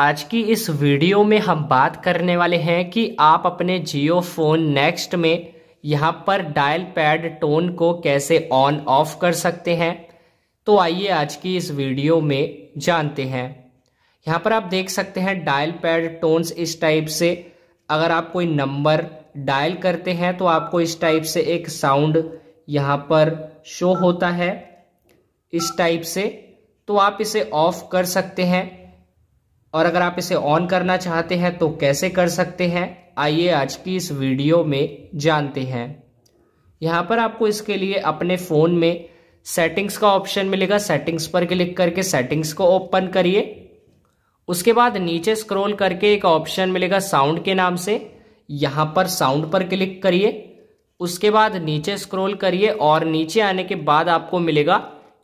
आज की इस वीडियो में हम बात करने वाले हैं कि आप अपने जियो फोन नेक्स्ट में यहाँ पर डायल पैड टोन को कैसे ऑन ऑफ कर सकते हैं तो आइए आज की इस वीडियो में जानते हैं यहाँ पर आप देख सकते हैं डायल पैड टोन्स इस टाइप से अगर आप कोई नंबर डायल करते हैं तो आपको इस टाइप से एक साउंड यहाँ पर शो होता है इस टाइप से तो आप इसे ऑफ कर सकते हैं और अगर आप इसे ऑन करना चाहते हैं तो कैसे कर सकते हैं आइए आज की इस वीडियो में जानते हैं यहाँ पर आपको इसके लिए अपने फ़ोन में सेटिंग्स का ऑप्शन मिलेगा सेटिंग्स पर क्लिक करके सेटिंग्स को ओपन करिए उसके बाद नीचे स्क्रॉल करके एक ऑप्शन मिलेगा साउंड के नाम से यहाँ पर साउंड पर क्लिक करिए उसके बाद नीचे स्क्रॉल करिए और नीचे आने के बाद आपको मिलेगा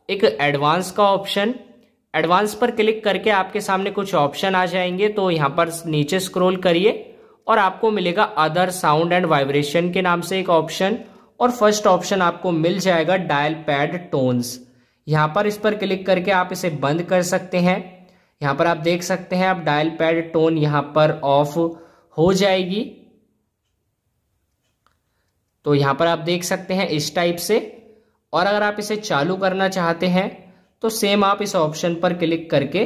एक एडवांस का ऑप्शन एडवांस पर क्लिक करके आपके सामने कुछ ऑप्शन आ जाएंगे तो यहाँ पर नीचे स्क्रोल करिए और आपको मिलेगा अदर साउंड एंड वाइब्रेशन के नाम से एक ऑप्शन और फर्स्ट ऑप्शन आपको मिल जाएगा डायल पैड टोन्स यहाँ पर इस पर क्लिक करके आप इसे बंद कर सकते हैं यहाँ पर आप देख सकते हैं आप डायल पैड टोन यहाँ पर ऑफ हो जाएगी तो यहाँ पर आप देख सकते हैं इस टाइप से और अगर आप इसे चालू करना चाहते हैं तो सेम आप इस ऑप्शन पर क्लिक करके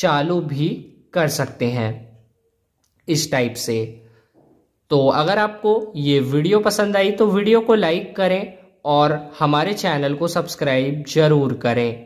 चालू भी कर सकते हैं इस टाइप से तो अगर आपको ये वीडियो पसंद आई तो वीडियो को लाइक करें और हमारे चैनल को सब्सक्राइब जरूर करें